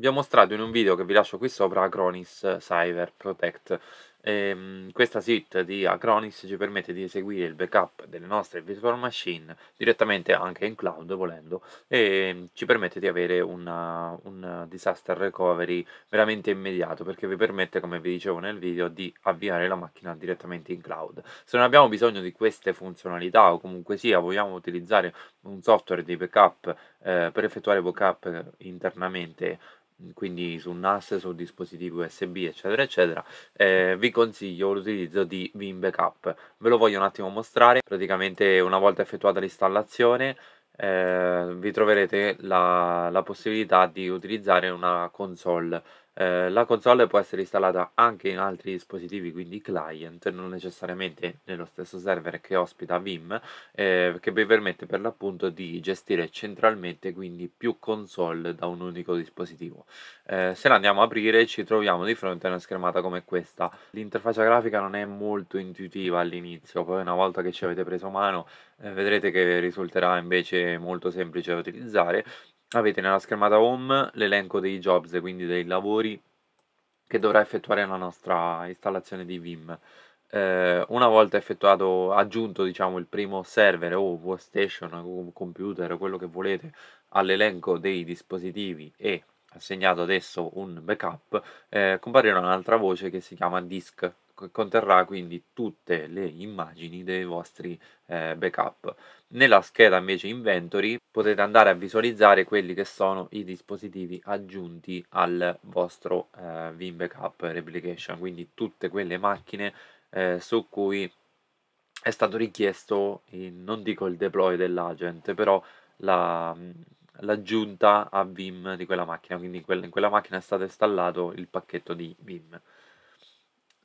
vi ho mostrato in un video che vi lascio qui sopra Acronis Cyber Protect. E, ehm, questa suite di Acronis ci permette di eseguire il backup delle nostre virtual machine direttamente anche in cloud volendo e ci permette di avere una, un disaster recovery veramente immediato perché vi permette come vi dicevo nel video di avviare la macchina direttamente in cloud se non abbiamo bisogno di queste funzionalità o comunque sia vogliamo utilizzare un software di backup eh, per effettuare backup internamente quindi su NAS, su dispositivi USB, eccetera, eccetera, eh, vi consiglio l'utilizzo di Vim Backup. Ve lo voglio un attimo mostrare, praticamente una volta effettuata l'installazione eh, vi troverete la, la possibilità di utilizzare una console eh, la console può essere installata anche in altri dispositivi, quindi client, non necessariamente nello stesso server che ospita Vim, eh, che vi permette per l'appunto di gestire centralmente quindi più console da un unico dispositivo. Eh, se la andiamo a aprire ci troviamo di fronte a una schermata come questa. L'interfaccia grafica non è molto intuitiva all'inizio, poi una volta che ci avete preso mano eh, vedrete che risulterà invece molto semplice da utilizzare avete nella schermata home l'elenco dei jobs, quindi dei lavori che dovrà effettuare la nostra installazione di Vim. Eh, una volta effettuato, aggiunto diciamo, il primo server o workstation, o computer, quello che volete, all'elenco dei dispositivi e assegnato adesso un backup, eh, comparirà un'altra voce che si chiama disk conterrà quindi tutte le immagini dei vostri eh, backup. Nella scheda invece inventory potete andare a visualizzare quelli che sono i dispositivi aggiunti al vostro eh, Vim Backup Replication, quindi tutte quelle macchine eh, su cui è stato richiesto, in, non dico il deploy dell'agent, però la, l'aggiunta a Vim di quella macchina, quindi in quella macchina è stato installato il pacchetto di Vim.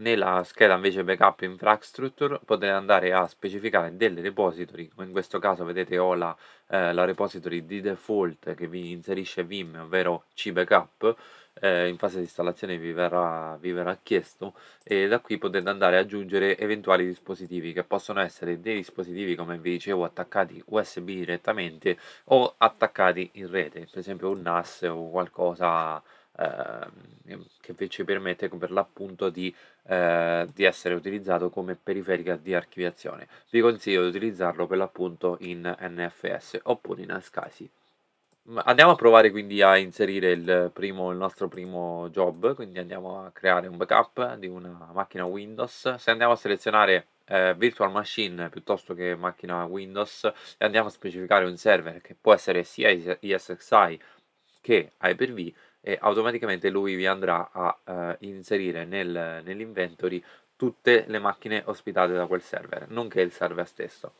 Nella scheda invece backup infrastructure potete andare a specificare delle repository, in questo caso vedete ho la, eh, la repository di default che vi inserisce Vim, ovvero cbackup, eh, in fase di installazione vi verrà, vi verrà chiesto e da qui potete andare ad aggiungere eventuali dispositivi che possono essere dei dispositivi come vi dicevo attaccati USB direttamente o attaccati in rete, per esempio un NAS o qualcosa Ehm, che ci permette per l'appunto di, eh, di, essere utilizzato come periferica di archiviazione. Vi consiglio di utilizzarlo per l'appunto in NFS oppure in ASCSI. Andiamo a provare quindi a inserire il, primo, il nostro primo job, quindi andiamo a creare un backup di una macchina Windows. Se andiamo a selezionare eh, virtual machine piuttosto che macchina Windows e andiamo a specificare un server che può essere sia ISXi che Hyper-V, e automaticamente lui vi andrà a eh, inserire nel, nell'inventory tutte le macchine ospitate da quel server, nonché il server stesso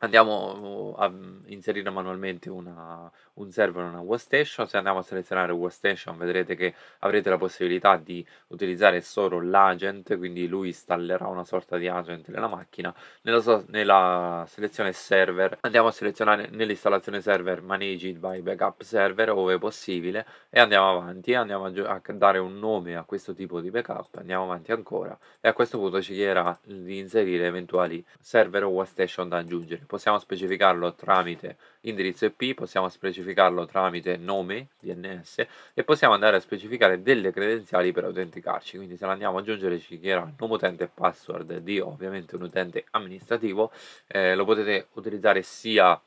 andiamo a inserire manualmente una, un server in una workstation se andiamo a selezionare workstation vedrete che avrete la possibilità di utilizzare solo l'agent quindi lui installerà una sorta di agent nella macchina nella, nella selezione server andiamo a selezionare nell'installazione server managed by backup server ove possibile e andiamo avanti andiamo a, a dare un nome a questo tipo di backup andiamo avanti ancora e a questo punto ci chiederà di inserire eventuali server o workstation da aggiungere possiamo specificarlo tramite indirizzo IP, possiamo specificarlo tramite nome DNS e possiamo andare a specificare delle credenziali per autenticarci, quindi se andiamo ad aggiungere ci chiederà nome utente e password di ovviamente un utente amministrativo, eh, lo potete utilizzare sia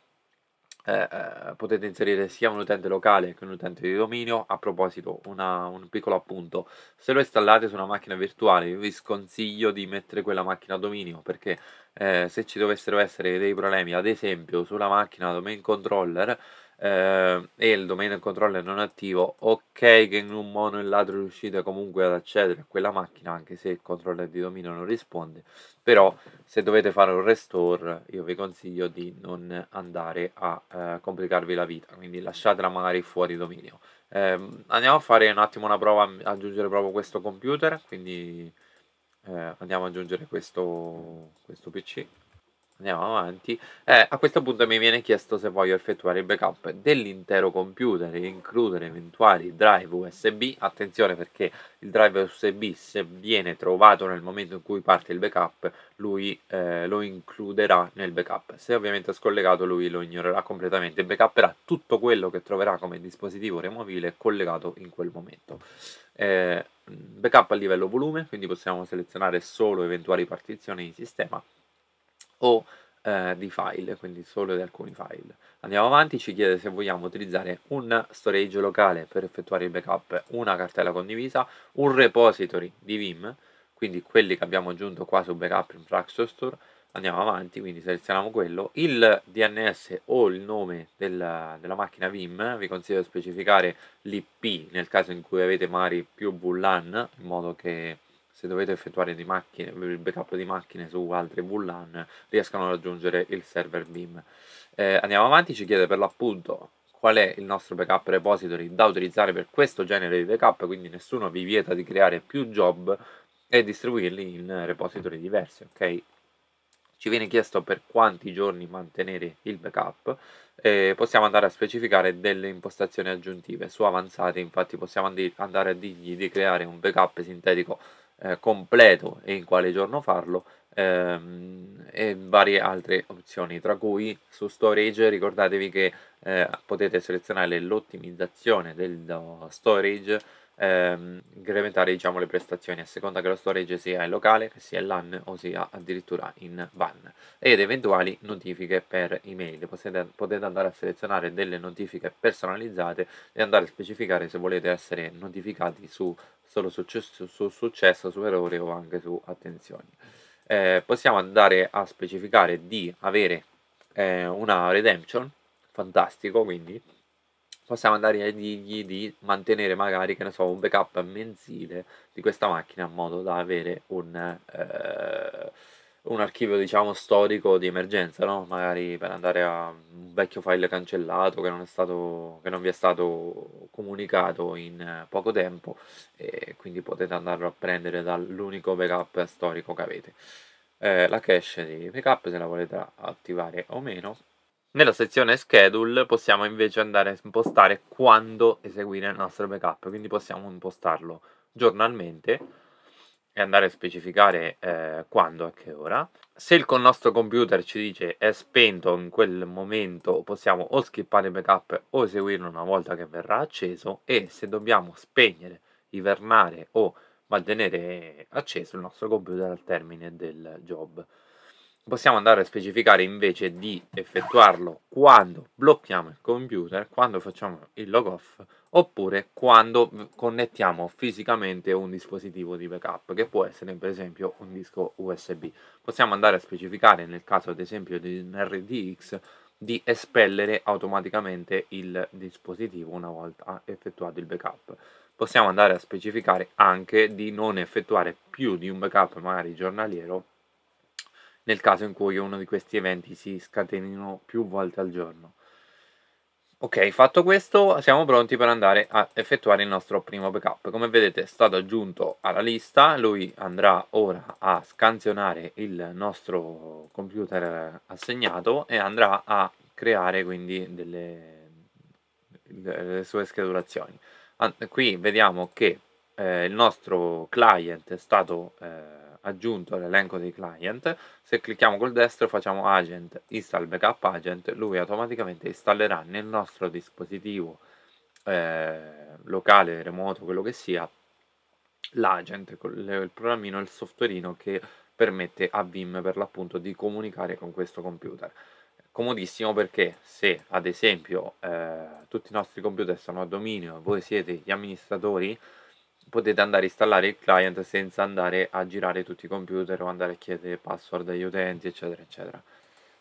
eh, eh, potete inserire sia un utente locale che un utente di dominio. A proposito, una, un piccolo appunto: se lo installate su una macchina virtuale, vi sconsiglio di mettere quella macchina a dominio perché eh, se ci dovessero essere dei problemi, ad esempio sulla macchina domain controller eh, e il domain controller non attivo, ok che in un modo o ladro riuscite comunque ad accedere a quella macchina anche se il controller di dominio non risponde, però se dovete fare un restore io vi consiglio di non andare a eh, complicarvi la vita, quindi lasciatela magari fuori dominio. Eh, andiamo a fare un attimo una prova, aggiungere proprio questo computer, quindi eh, andiamo ad aggiungere questo, questo PC andiamo avanti, eh, a questo punto mi viene chiesto se voglio effettuare il backup dell'intero computer e includere eventuali drive USB, attenzione perché il drive USB se viene trovato nel momento in cui parte il backup, lui eh, lo includerà nel backup, se ovviamente è scollegato lui lo ignorerà completamente, backupperà tutto quello che troverà come dispositivo removibile collegato in quel momento. Eh, backup a livello volume, quindi possiamo selezionare solo eventuali partizioni di sistema o eh, di file, quindi solo di alcuni file. Andiamo avanti, ci chiede se vogliamo utilizzare un storage locale per effettuare il backup, una cartella condivisa, un repository di Vim, quindi quelli che abbiamo aggiunto qua su Backup in Infrastructure Store, andiamo avanti, quindi selezioniamo quello, il DNS o il nome della, della macchina Vim, vi consiglio di specificare l'IP nel caso in cui avete magari più VLAN, in modo che se dovete effettuare di macchine, il backup di macchine su altre VLAN riescano a raggiungere il server BIM. Eh, andiamo avanti, ci chiede per l'appunto qual è il nostro backup repository da utilizzare per questo genere di backup, quindi nessuno vi vieta di creare più job e distribuirli in repository diversi, ok? Ci viene chiesto per quanti giorni mantenere il backup e possiamo andare a specificare delle impostazioni aggiuntive. Su avanzate infatti possiamo andare a dirgli di creare un backup sintetico eh, completo e in quale giorno farlo ehm, e varie altre opzioni tra cui su storage ricordatevi che eh, potete selezionare l'ottimizzazione del storage ehm, incrementare diciamo, le prestazioni a seconda che lo storage sia in locale, che sia in LAN o sia addirittura in VAN ed eventuali notifiche per email. Potete, potete andare a selezionare delle notifiche personalizzate e andare a specificare se volete essere notificati su solo successo, su successo, su errore o anche su attenzioni. Eh, possiamo andare a specificare di avere eh, una redemption, fantastico quindi possiamo andare a dirgli di mantenere magari, che ne so, un backup mensile di questa macchina in modo da avere un, eh, un archivio, diciamo, storico di emergenza, no? Magari per andare a un vecchio file cancellato che non, è stato, che non vi è stato comunicato in poco tempo e quindi potete andarlo a prendere dall'unico backup storico che avete. Eh, la cache di backup se la volete attivare o meno nella sezione schedule possiamo invece andare a impostare quando eseguire il nostro backup, quindi possiamo impostarlo giornalmente e andare a specificare eh, quando e che ora. Se il nostro computer ci dice è spento in quel momento possiamo o skippare il backup o eseguirlo una volta che verrà acceso e se dobbiamo spegnere, ivernare o mantenere acceso il nostro computer al termine del job possiamo andare a specificare invece di effettuarlo quando blocchiamo il computer, quando facciamo il log off oppure quando connettiamo fisicamente un dispositivo di backup che può essere per esempio un disco USB. Possiamo andare a specificare nel caso ad esempio di un RDX di espellere automaticamente il dispositivo una volta effettuato il backup. Possiamo andare a specificare anche di non effettuare più di un backup magari giornaliero nel caso in cui uno di questi eventi si scatenino più volte al giorno. Ok, fatto questo siamo pronti per andare a effettuare il nostro primo backup. Come vedete è stato aggiunto alla lista, lui andrà ora a scansionare il nostro computer assegnato e andrà a creare quindi delle, delle sue schedulazioni. Qui vediamo che eh, il nostro client è stato... Eh, aggiunto l'elenco dei client, se clicchiamo col destro facciamo agent install backup agent, lui automaticamente installerà nel nostro dispositivo eh, locale, remoto, quello che sia, l'agent, il programmino, il softwareino che permette a Vim per l'appunto di comunicare con questo computer. Comodissimo perché se ad esempio eh, tutti i nostri computer sono a dominio e voi siete gli amministratori, potete andare a installare il client senza andare a girare tutti i computer o andare a chiedere password agli utenti eccetera eccetera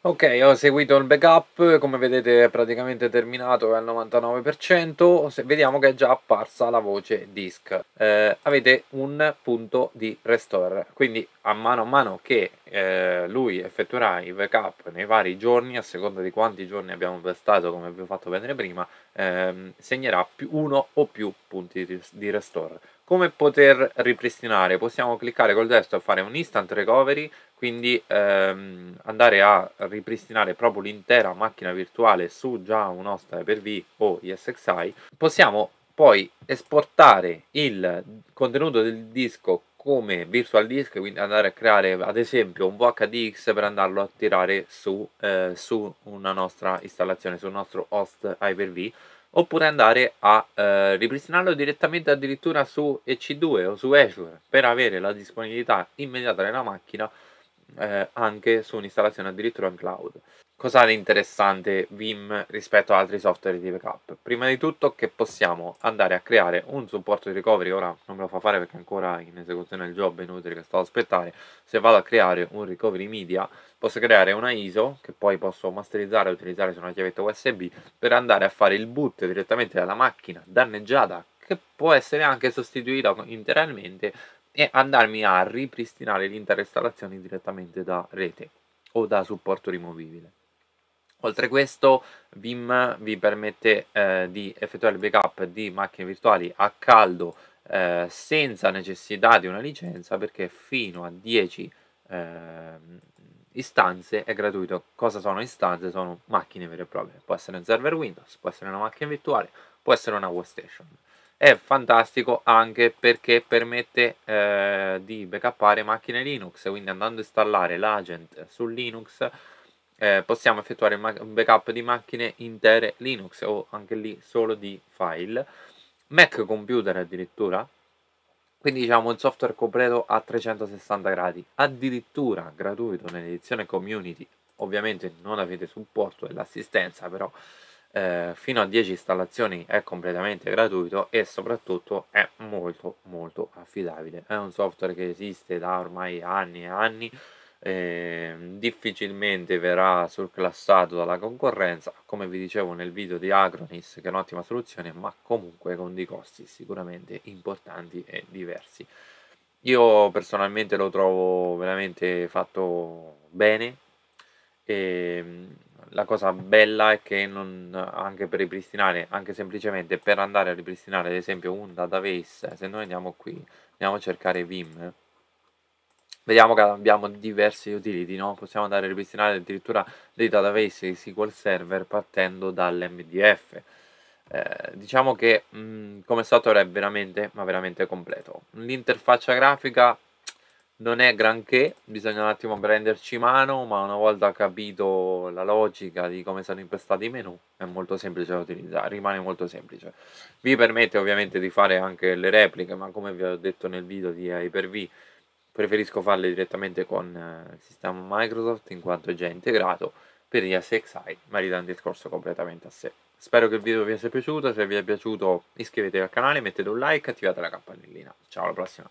ok ho seguito il backup come vedete è praticamente terminato è al 99% vediamo che è già apparsa la voce disk eh, avete un punto di restore quindi a mano a mano che eh, lui effettuerà i backup nei vari giorni a seconda di quanti giorni abbiamo prestato come vi ho fatto vedere prima ehm, segnerà uno o più punti di restore come poter ripristinare? Possiamo cliccare col destro a fare un instant recovery, quindi ehm, andare a ripristinare proprio l'intera macchina virtuale su già un host Hyper-V o ISXi. Possiamo poi esportare il contenuto del disco come virtual disk, quindi andare a creare ad esempio un VHDX per andarlo a tirare su, eh, su una nostra installazione, sul nostro host Hyper-V oppure andare a eh, ripristinarlo direttamente addirittura su EC2 o su Azure per avere la disponibilità immediata della macchina eh, anche su un'installazione addirittura in cloud Cos'ha di interessante Vim rispetto ad altri software di backup? Prima di tutto che possiamo andare a creare un supporto di recovery, ora non me lo fa fare perché ancora in esecuzione del job è inutile che sto ad aspettare, se vado a creare un recovery media posso creare una ISO che poi posso masterizzare e utilizzare su una chiavetta USB per andare a fare il boot direttamente dalla macchina danneggiata che può essere anche sostituita interamente e andarmi a ripristinare l'intera installazione direttamente da rete o da supporto rimovibile. Oltre a questo, Vim vi permette eh, di effettuare il backup di macchine virtuali a caldo eh, senza necessità di una licenza perché fino a 10 eh, istanze è gratuito. Cosa sono istanze? Sono macchine vere e proprie. Può essere un server Windows, può essere una macchina virtuale, può essere una workstation. È fantastico anche perché permette eh, di backupare macchine Linux, quindi andando a installare l'agent su Linux eh, possiamo effettuare un backup di macchine intere Linux o anche lì solo di file, Mac computer addirittura, quindi diciamo un software completo a 360 gradi, addirittura gratuito nell'edizione community, ovviamente non avete supporto e l'assistenza però eh, fino a 10 installazioni è completamente gratuito e soprattutto è molto molto affidabile è un software che esiste da ormai anni e anni eh, difficilmente verrà surclassato dalla concorrenza, come vi dicevo nel video di Acronis che è un'ottima soluzione, ma comunque con dei costi sicuramente importanti e diversi. Io personalmente lo trovo veramente fatto bene e ehm, la cosa bella è che non, anche per ripristinare, anche semplicemente per andare a ripristinare ad esempio un database, se noi andiamo qui, andiamo a cercare Vim, vediamo che abbiamo diversi utility, no? possiamo andare a ripristinare addirittura dei database di SQL Server partendo dall'MDF. Eh, diciamo che mh, mm, come software è veramente, ma veramente completo. L'interfaccia grafica non è granché, bisogna un attimo prenderci mano, ma una volta capito la logica di come sono impostati i menu, è molto semplice da utilizzare, rimane molto semplice. Vi permette ovviamente di fare anche le repliche, ma come vi ho detto nel video di Hyper-V, preferisco farle direttamente con eh, il sistema Microsoft in quanto è già integrato per gli ASXi, ma ridando il discorso completamente a sé. Spero che il video vi sia piaciuto, se vi è piaciuto iscrivetevi al canale, mettete un like e attivate la campanellina. Ciao, alla prossima!